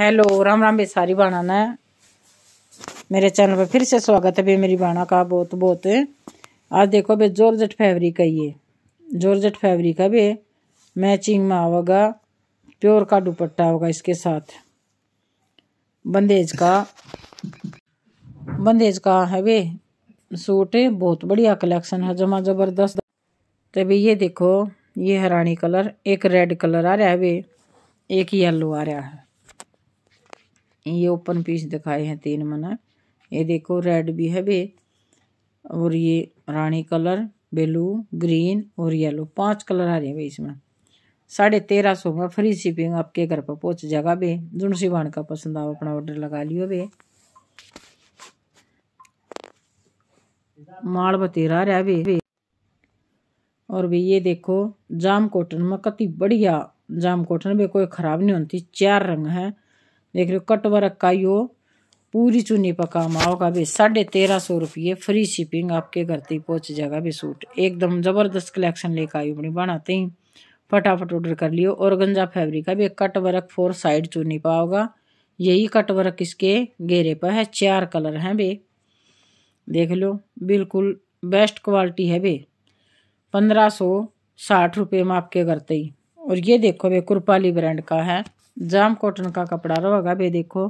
Hello Ram Ram बेसारी बाणा ने मेरे चैनल पर फिर से स्वागत है भाई मेरी बाणा का बहुत बहुत आज देखो भाई जॉर्जट फैब्रिक है ये जॉर्जट फैब्रिक है बे मैचिंग में आवेगा प्योर का दुपट्टा होगा इसके साथ बंदेज का बंदेज का है वे सूट बहुत बढ़िया कलेक्शन है जमा ज़बरदस्त तो भाई ये देखो ये हरानी कलर एक रेड कलर आ रहा है वे एक येलो आ रहा है ये ओपन पीस दिखाए हैं तीन मैंने ये देखो रेड भी है बे और ये रानी कलर ब्लू ग्रीन और येलो पांच कलर आ रहे हैं भाई इसमें साढ़े तेरह सौ में फ्री शिपिंग आपके घर पर पहुंच जाएगा बे जुनसी बाण का पसंद आओ अपना ऑर्डर लगा लियो बे माल बतेरा रहा बे, बे। और भी ये देखो जाम कॉटन में कति बढ़िया जाम कॉटन में कोई खराब नहीं होती चार रंग है देख रहे हो कट वर्क का यो पूरी चुनी पर काम आओगा भाई साढ़े तेरह सौ रुपये फ्री शिपिंग आपके घर तक पहुँच जाएगा भाई सूट एकदम ज़बरदस्त कलेक्शन लेकर आई अपनी बनाते ही फटाफट ऑर्डर कर लियो और गंजा फैब्रिक का भी कट वर्क फोर साइड चुनी पाओगा यही कट वर्क इसके घेरे पर है चार कलर हैं भे देख लो बिल्कुल बेस्ट क्वालिटी है भे पंद्रह सौ साठ रुपये में आपके करते ही और ये देखो भे कुरपाली ब्रांड का है जाम कॉटन का कपड़ा रहेगा भे देखो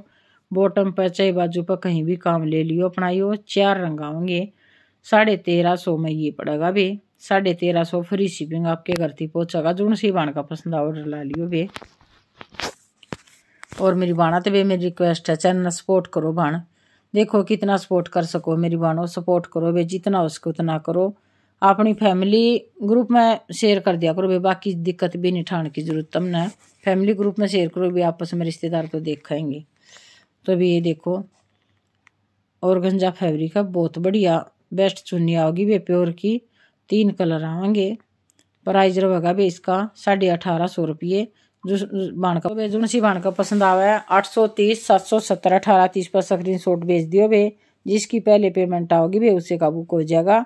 बॉटम पर चाहे बाजू पर कहीं भी काम ले लियो अपनाइयो चार रंग आएंगे साढ़े तेरह सौ में ये पड़ेगा भे साढ़े तेरह सौ फ्री शिपिंग आपके घर तक पहुँचेगा जून सी बाण का पसंद ऑर्डर ला लियो भे और मेरी बाणा तो भाई मेरी रिक्वेस्ट है चैनल सपोर्ट करो बाण देखो कितना सपोर्ट कर सको मेरी बाणो सपोर्ट करो भे जितना उसको उतना करो अपनी फैमिली ग्रुप में शेयर कर दिया करो भाई बाकी दिक्कत भी नहीं ठाने की जरूरत तमने फैमिली ग्रुप में शेयर करो भी आपस में रिश्तेदार तो देखेंगे तो भी ये देखो और गंजा फैब्रिक है बहुत बढ़िया बेस्ट चुनी आओगी वे प्योर की तीन कलर आएंगे प्राइज रहेगा भी इसका साढ़े अठारह सौ रुपये जो बाणका जो सी बाणका पसंद आवा है आठ सौ तीस सात सौ सत्तर अठारह तीस पर स्क्रीन शॉट भेज दियो भे जिसकी पहले पेमेंट आओगी भे उसे काबू को जाएगा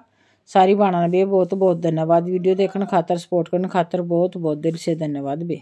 ਸਾਰੀ ਬਾਣਾ ਨੇ ਬਹੁਤ ਬਹੁਤ ਧੰਨਵਾਦ ਵੀਡੀਓ ਦੇਖਣ ਖਾਤਰ ਸਪੋਰਟ ਕਰਨ ਖਾਤਰ ਬਹੁਤ ਬਹੁਤ ਦਿਲ ਸੇ ਧੰਨਵਾਦ ਬੇ